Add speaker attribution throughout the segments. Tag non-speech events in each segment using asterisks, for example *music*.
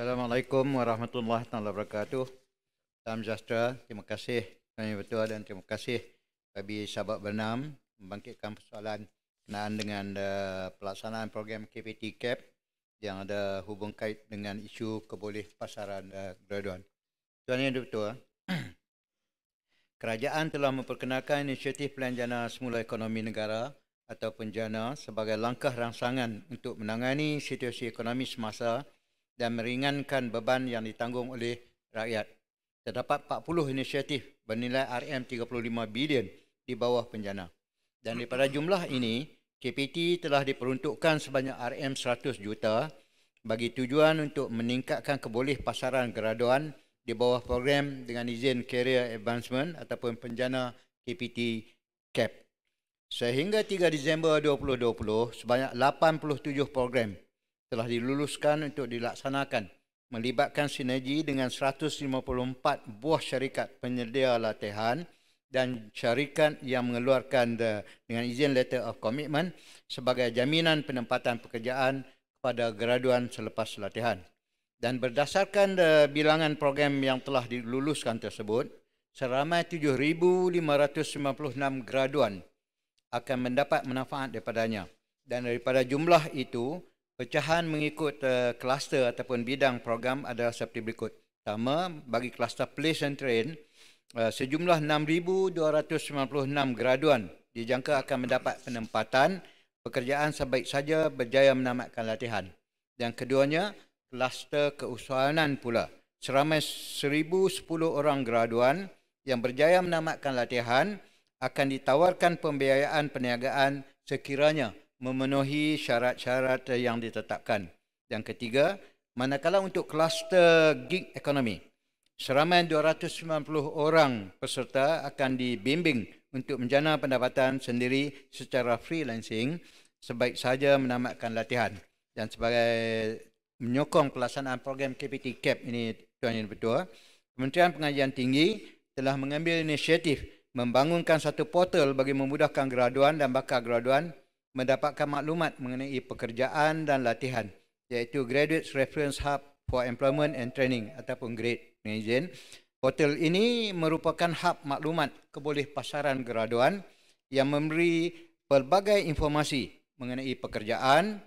Speaker 1: Assalamualaikum warahmatullahi taala wabarakatuh. Salam sejahtera. Terima kasih kami betul dan terima kasih bagi sahabat bernam membangkitkan persoalan kenaan dengan uh, pelaksanaan program KPT CAP e yang ada hubung kait dengan isu keboleh pasaran uh, graduan. Tuan Yang Dutua, *clears throat* Kerajaan telah memperkenalkan inisiatif Pelan Jana Semula Ekonomi Negara atau Penjana sebagai langkah rangsangan untuk menangani situasi ekonomi semasa dan meringankan beban yang ditanggung oleh rakyat. Terdapat 40 inisiatif bernilai RM35 bilion di bawah penjana. Dan daripada jumlah ini, KPT telah diperuntukkan sebanyak RM100 juta bagi tujuan untuk meningkatkan keboleh pasaran graduan di bawah program dengan izin career advancement ataupun penjana KPT CAP. Sehingga 3 Disember 2020, sebanyak 87 program telah diluluskan untuk dilaksanakan melibatkan sinergi dengan 154 buah syarikat penyedia latihan dan syarikat yang mengeluarkan the, dengan izin letter of commitment sebagai jaminan penempatan pekerjaan kepada graduan selepas latihan. Dan berdasarkan the bilangan program yang telah diluluskan tersebut, seramai 7,596 graduan akan mendapat manfaat daripadanya. Dan daripada jumlah itu, Pecahan mengikut uh, kluster ataupun bidang program adalah seperti berikut. Pertama, bagi kluster place and train, uh, sejumlah 6,296 graduan dijangka akan mendapat penempatan pekerjaan sebaik saja berjaya menamatkan latihan. Yang keduanya, kluster keusahawanan pula. Seramai 1,010 orang graduan yang berjaya menamatkan latihan akan ditawarkan pembiayaan perniagaan sekiranya memenuhi syarat-syarat yang ditetapkan. Yang ketiga, manakala untuk kluster gig ekonomi, seramai 290 orang peserta akan dibimbing untuk menjana pendapatan sendiri secara freelancing sebaik saja menamatkan latihan dan sebagai menyokong pelaksanaan program KPT CAP e ini Tuan Yang Pertua, Kementerian Pengajian Tinggi telah mengambil inisiatif membangunkan satu portal bagi memudahkan graduan dan bakal graduan mendapatkan maklumat mengenai pekerjaan dan latihan iaitu Graduates Reference Hub for Employment and Training ataupun GRADE Malaysian. Portal ini merupakan hub maklumat keboleh pasaran graduan yang memberi pelbagai informasi mengenai pekerjaan,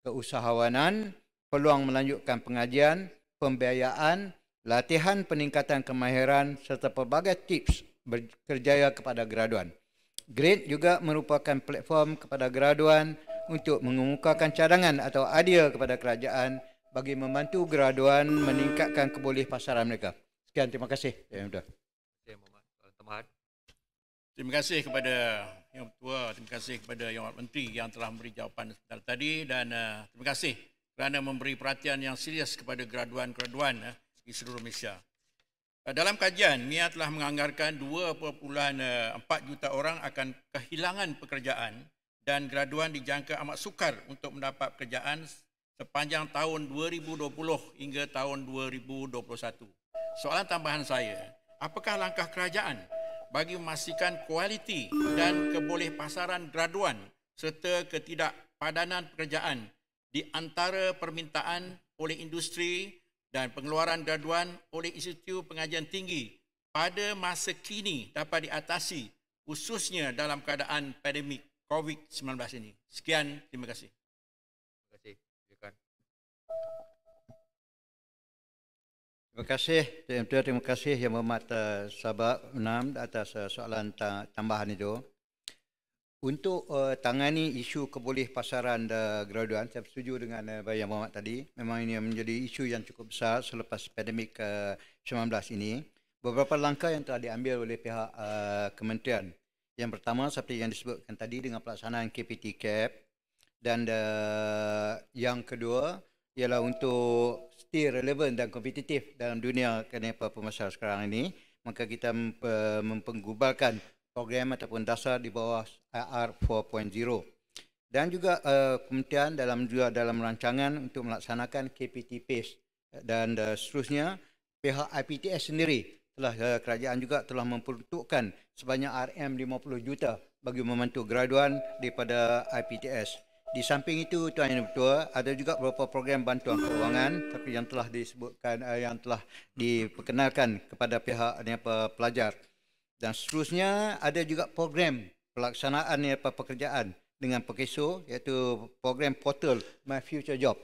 Speaker 1: keusahawanan, peluang melanjutkan pengajian, pembiayaan, latihan peningkatan kemahiran serta pelbagai tips berkerjaya kepada graduan. Grade juga merupakan platform kepada graduan untuk mengemukakan cadangan atau idea kepada kerajaan bagi membantu graduan meningkatkan keboleh pasaran mereka. Sekian, terima kasih. Ya,
Speaker 2: terima kasih kepada Yang Pertua, terima kasih kepada Yang Menteri yang telah memberi jawapan tadi dan eh, terima kasih kerana memberi perhatian yang serius kepada graduan-graduan eh, di seluruh Malaysia. Dalam kajian, MIA telah menganggarkan 2.4 eh, juta orang akan kehilangan pekerjaan dan graduan dijangka amat sukar untuk mendapat pekerjaan sepanjang tahun 2020 hingga tahun 2021. Soalan tambahan saya, apakah langkah kerajaan bagi memastikan kualiti dan kebolehpasaran graduan serta ketidakpadanan pekerjaan di antara permintaan oleh industri dan pengeluaran graduan oleh institut pengajian tinggi pada masa kini dapat diatasi khususnya dalam keadaan pandemik COVID-19 ini. Sekian, terima kasih. Terima kasih.
Speaker 1: Terima kasih, Tuan Terima kasih yang berhormat eh, sahabat Unam atas eh, soalan tambahan itu. Untuk uh, tangani isu kebolehpasaran uh, graduan, saya setuju dengan uh, Bayang Muhammad tadi. Memang ini menjadi isu yang cukup besar selepas pandemik uh, 19 ini. Beberapa langkah yang telah diambil oleh pihak uh, kementerian. Yang pertama seperti yang disebutkan tadi dengan pelaksanaan KPT Cap. Dan uh, yang kedua ialah untuk stay relevant dan kompetitif dalam dunia kenapa pemasaran sekarang ini. Maka kita mem- uh, mempenggubalkan program ataupun dasar di bawah IR 4.0 dan juga uh, kementerian dalam juga dalam rancangan untuk melaksanakan KPT PACE dan uh, seterusnya pihak IPTS sendiri telah uh, kerajaan juga telah memperuntukkan sebanyak RM50 juta bagi membantu graduan daripada IPTS. Di samping itu Tuan Yang Ketua ada juga beberapa program bantuan kewangan tapi yang telah disebutkan yang telah diperkenalkan kepada pihak apa pelajar dan seterusnya ada juga program pelaksanaan apa pekerjaan dengan Pekeso iaitu program portal My Future Job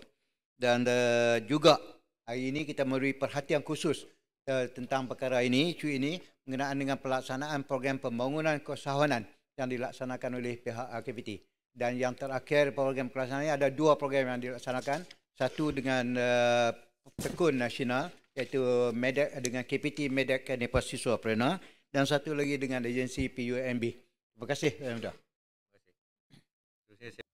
Speaker 1: dan uh, juga hari ini kita memberi perhatian khusus uh, tentang perkara ini isu ini mengenai dengan pelaksanaan program pembangunan keusahawanan yang dilaksanakan oleh pihak AKPT dan yang terakhir program pelaksanaan ini, ada dua program yang dilaksanakan satu dengan uh, tekun nasional iaitu medek dengan KPT medek Nepal Siswa Perenah dan satu lagi dengan agensi PUMB. Terima kasih. Terima
Speaker 2: kasih.